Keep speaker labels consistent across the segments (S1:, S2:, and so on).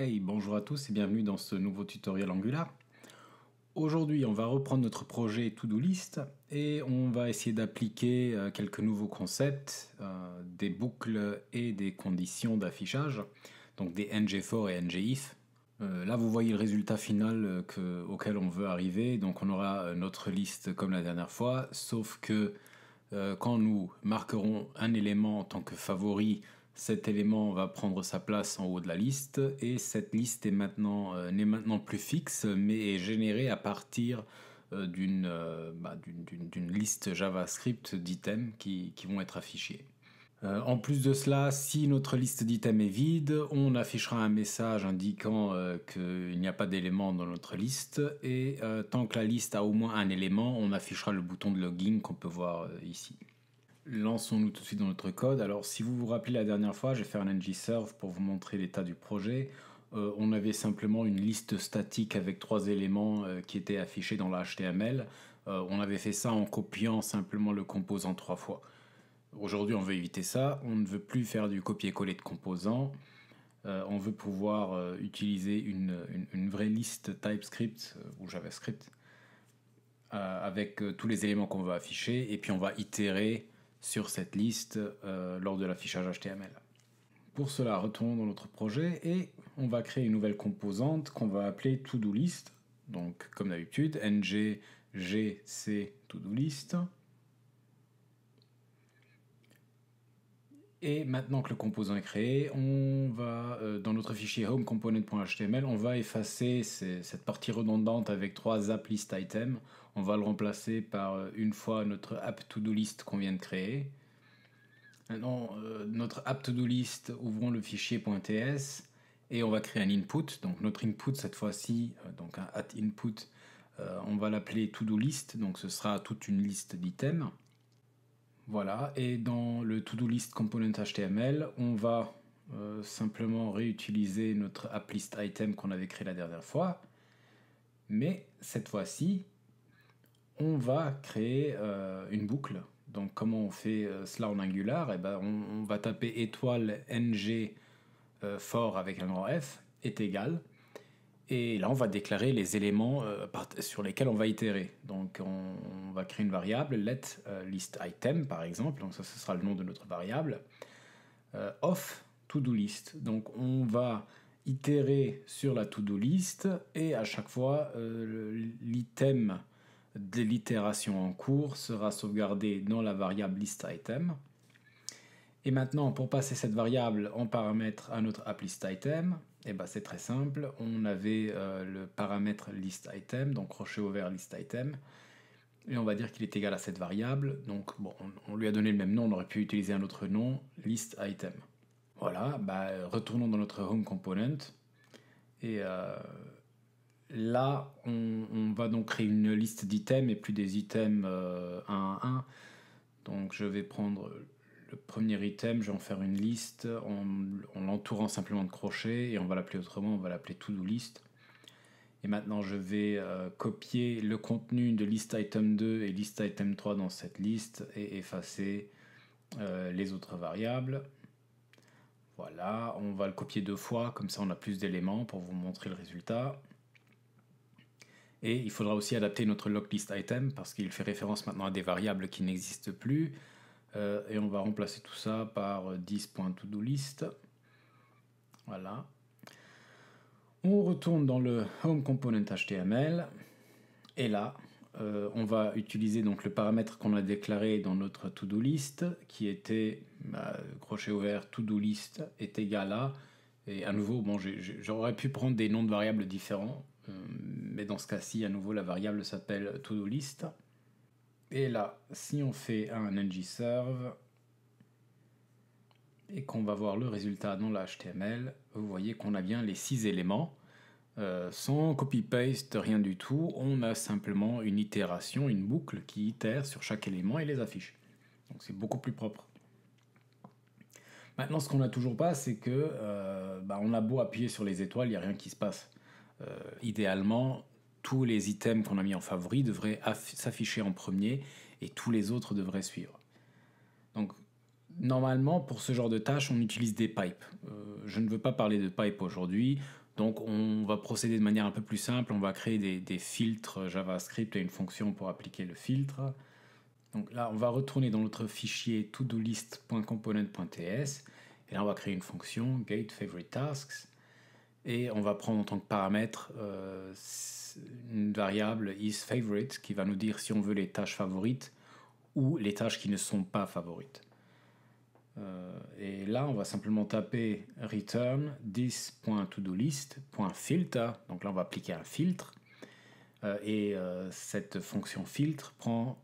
S1: Hey, bonjour à tous et bienvenue dans ce nouveau tutoriel Angular. Aujourd'hui, on va reprendre notre projet To-Do List et on va essayer d'appliquer euh, quelques nouveaux concepts, euh, des boucles et des conditions d'affichage, donc des ng4 et ngif. Euh, là, vous voyez le résultat final auquel on veut arriver. Donc, on aura notre liste comme la dernière fois, sauf que quand nous marquerons un élément en tant que favori, cet élément va prendre sa place en haut de la liste et cette liste est maintenant euh, n'est maintenant plus fixe mais est générée à partir euh, euh, bah, d'une liste JavaScript d'items qui, qui, vont être affichés. en plus de cela, si notre liste d'items est vide, on affichera un message indiquant qu'il n'y a pas d'élément dans notre liste et tant que la liste a au moins un élément, on affichera le bouton de login qu'on peut voir ici. Lançons-nous tout de suite dans notre code. Alors, si vous vous rappelez la dernière fois, j'ai fait un ng-serve pour vous montrer l'état du projet. Euh, on avait simplement une liste statique avec trois éléments euh, qui étaient affichés dans la HTML. Euh, on avait fait ça en copiant simplement le composant trois fois. Aujourd'hui, on veut éviter ça. On ne veut plus faire du copier-coller de composants. on veut pouvoir utiliser une, une, vraie liste TypeScript ou JavaScript avec tous les éléments qu'on veut afficher. Et puis, on va itérer sur cette liste euh, lors de l'affichage HTML. Pour cela, retournons dans notre projet et on va créer une nouvelle composante qu'on va appeler to-do list. Donc, comme d'habitude, ng gc to-do list. Et maintenant que le composant est créé, on va euh, dans notre fichier HomeComponent.html, on va effacer cette partie redondante avec trois app list item. On va le remplacer par euh, une fois notre app to-do list qu'on vient de créer. Maintenant, euh, notre app to-do list, ouvrons le fichier .ts et on va créer un input. Donc notre input cette fois-ci, euh, donc un at input, on va l'appeler to-do list, donc ce sera toute une liste d'items. Voilà, et dans le to-do list component HTML, on va simplement réutiliser notre app list item qu'on avait créé la dernière fois, mais cette fois-ci, on va créer euh, une boucle. Donc comment on fait euh, cela en Angular eh ben, on, va taper étoile ng euh, for avec un grand F est égal. Et là, on va déclarer les éléments sur lesquels on va itérer. Donc on, va créer une variable, let list item par exemple. Donc ça, ce sera le nom de notre variable. off to-do list. Donc on va itérer sur la to-do list et à chaque fois l'item de l'itération en cours sera sauvegardée dans la variable listItem. Et maintenant, pour passer cette variable en paramètre à notre app listItem, et eh ben, c'est très simple. On avait euh, le paramètre listItem, donc crochet ouvert listItem, et on va dire qu'il est égal à cette variable. Donc, bon, on, lui a donné le même nom, on aurait pu utiliser un autre nom, listItem. Voilà, bah, retournons dans notre home component et euh, Là, on, va donc créer une liste d'items et plus des items 1 euh, à 1. Donc je vais prendre le premier item, je vais en faire une liste en, en l'entourant simplement de crochets et on va l'appeler autrement, on va l'appeler to-do list. Et maintenant je vais euh, copier le contenu de list item 2 et list item 3 dans cette liste et effacer euh, les autres variables. Voilà, on va le copier deux fois, comme ça on a plus d'éléments pour vous montrer le résultat. Et il faudra aussi adapter notre locklist item parce qu'il fait référence maintenant à des variables qui n'existent plus. Euh, et on va remplacer tout ça par 10.todo euh, list. Voilà. On retourne dans le home component HTML. Et là, euh, on va utiliser donc le paramètre qu'on a déclaré dans notre to-do list qui était bah, crochet ouvert to-do list est égal à et à nouveau bon j'aurais pu prendre des noms de variables différents mais dans ce cas-ci, à nouveau, la variable s'appelle list Et là, si on fait un ng-serve et qu'on va voir le résultat dans la HTML, vous voyez qu'on a bien les six éléments. Euh, sans copy-paste, rien du tout, on a simplement une itération, une boucle qui itère sur chaque élément et les affiche. Donc c'est beaucoup plus propre. Maintenant, ce qu'on n'a toujours pas, c'est que euh, bah, on a beau appuyer sur les étoiles, il n'y a rien qui se passe. Euh, idéalement, tous les items qu'on a mis en favori devraient s'afficher en premier et tous les autres devraient suivre. Donc normalement, pour ce genre de tâche, on utilise des pipes. Euh, je ne veux pas parler de pipes aujourd'hui, donc on va procéder de manière un peu plus simple. On va créer des, filtres JavaScript et une fonction pour appliquer le filtre. Donc là, on va retourner dans notre fichier todo-list.component.ts et là, on va créer une fonction gate-favorite-tasks et on va prendre en tant que paramètre euh, une variable isFavorite qui va nous dire si on veut les tâches favorites ou les tâches qui ne sont pas favorites. Euh, et là, on va simplement taper return this.todolist.filter. Donc là, on va appliquer un filtre. Euh, et cette fonction filtre prend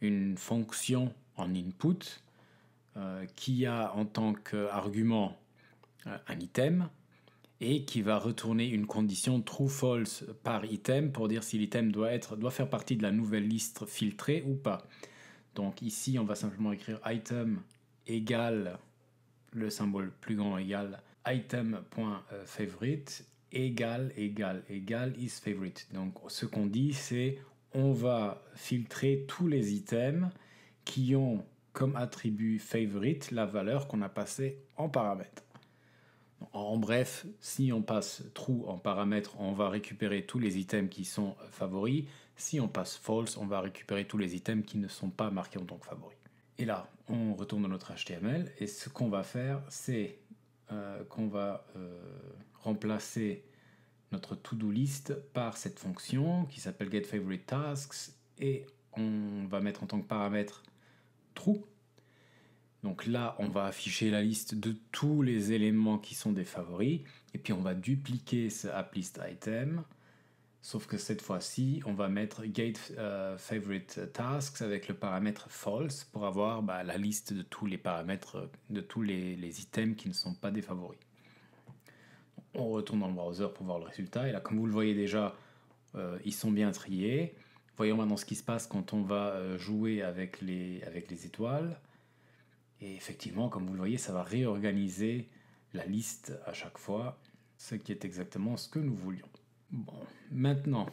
S1: une fonction en input qui a en tant qu'argument un item et qui va retourner une condition true false par item pour dire si l'item doit être doit faire partie de la nouvelle liste filtrée ou pas. Donc ici, on va simplement écrire item égale le symbole plus grand égal item.favorite euh, égale égale égale is favorite. Donc ce qu'on dit c'est on va filtrer tous les items qui ont comme attribut favorite la valeur qu'on a passée en paramètre. En bref, si on passe true en paramètre, on va récupérer tous les items qui sont favoris. Si on passe false, on va récupérer tous les items qui ne sont pas marqués en tant que favoris. Et là, on retourne dans notre HTML et ce qu'on va faire, c'est euh, qu'on va euh, remplacer notre to-do list par cette fonction qui s'appelle getFavoriteTasks et on va mettre en tant que paramètre true donc là, on va afficher la liste de tous les éléments qui sont des favoris, et puis on va dupliquer ce applist Sauf que cette fois-ci, on va mettre gate euh, avec le paramètre false pour avoir bah, la liste de tous les paramètres, euh, de tous les, items qui ne sont pas des favoris. On retourne dans le browser pour voir le résultat. Et là, comme vous le voyez déjà, euh, ils sont bien triés. Voyons maintenant ce qui se passe quand on va jouer avec les étoiles. Et effectivement, comme vous le voyez, ça va réorganiser la liste à chaque fois, ce qui est exactement ce que nous voulions. Bon, maintenant,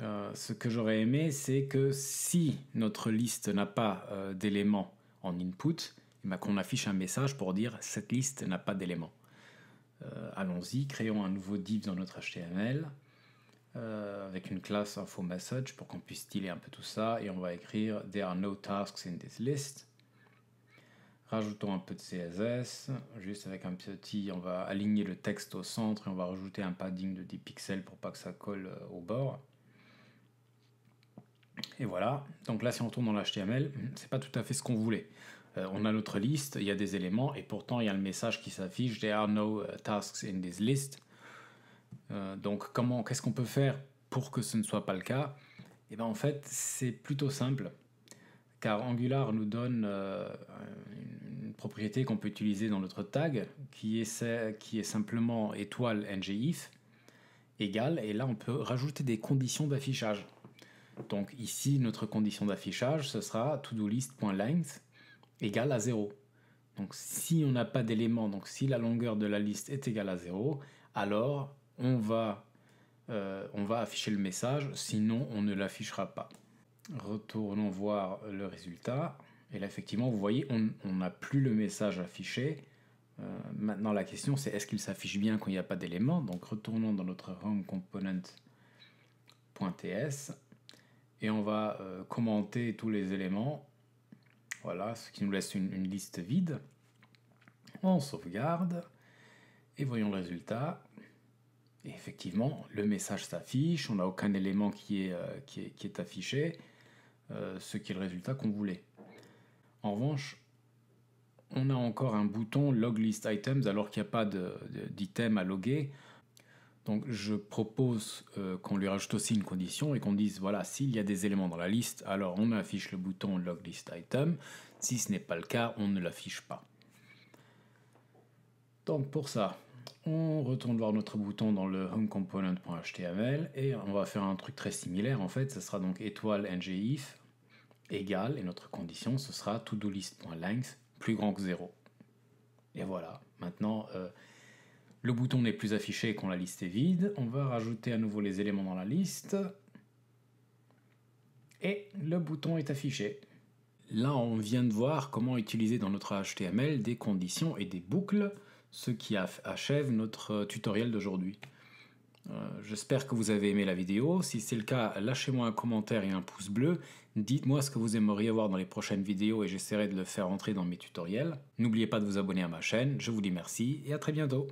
S1: euh, ce que j'aurais aimé, c'est que si notre liste n'a pas euh, d'éléments en input, eh ben, qu'on affiche un message pour dire cette liste n'a pas d'éléments. Euh, allons-y, créons un nouveau div dans notre HTML avec une classe info message pour qu'on puisse styler un peu tout ça et on va écrire there are no tasks in this list Rajoutons un peu de CSS, juste avec un petit, on va aligner le texte au centre et on va rajouter un padding de 10 pixels pour pas que ça colle euh, au bord. Et voilà, donc là si on retourne dans l'HTML, c'est pas tout à fait ce qu'on voulait. Euh, on a notre liste, il y a des éléments et pourtant il y a le message qui s'affiche There are no euh, tasks in this list. donc comment, qu'est-ce qu'on peut faire pour que ce ne soit pas le cas Et eh bien en fait, c'est plutôt simple car Angular nous donne propriété qu'on peut utiliser dans notre tag, qui est, qui est simplement étoile ngif égale, et là on peut rajouter des conditions d'affichage. Donc ici, notre condition d'affichage, ce sera to do listlength égale à 0. Donc si on n'a pas d'élément, donc si la longueur de la liste est égale à 0, alors on va, euh, on va afficher le message, sinon on ne l'affichera pas. Retournons voir le résultat. Et là, effectivement, vous voyez, on n'a plus le message affiché. Euh, maintenant, la question, c'est est-ce qu'il s'affiche bien quand il n'y a pas d'éléments Donc, retournons dans notre home et on va euh, commenter tous les éléments. Voilà, ce qui nous laisse une, liste vide. On sauvegarde et voyons le résultat. Et effectivement, le message s'affiche, on n'a aucun élément qui est, euh, qui est, qui est affiché, ce qui est le résultat qu'on voulait. En revanche, on a encore un bouton log list items alors qu'il n'y a pas d'item à loguer. Donc je propose euh, qu'on lui rajoute aussi une condition et qu'on dise voilà, s'il y a des éléments dans la liste, alors on affiche le bouton log list item. Si ce n'est pas le cas, on ne l'affiche pas. Donc pour ça, on retourne voir notre bouton dans le homecomponent.html et on va faire un truc très similaire en fait, ce sera donc étoile ngif égal et notre condition, ce sera to-do list.length plus grand que 0. Et voilà, maintenant, euh, le bouton n'est plus affiché quand la liste est vide. On va rajouter à nouveau les éléments dans la liste. Et le bouton est affiché. Là, on vient de voir comment utiliser dans notre HTML des conditions et des boucles, ce qui achève notre euh, tutoriel d'aujourd'hui. Euh, j'espère que vous avez aimé la vidéo. Si c'est le cas, lâchez-moi un commentaire et un pouce bleu. Dites-moi ce que vous aimeriez voir dans les prochaines vidéos et j'essaierai de le faire entrer dans mes tutoriels. N'oubliez pas de vous abonner à ma chaîne. Je vous dis merci et à très bientôt.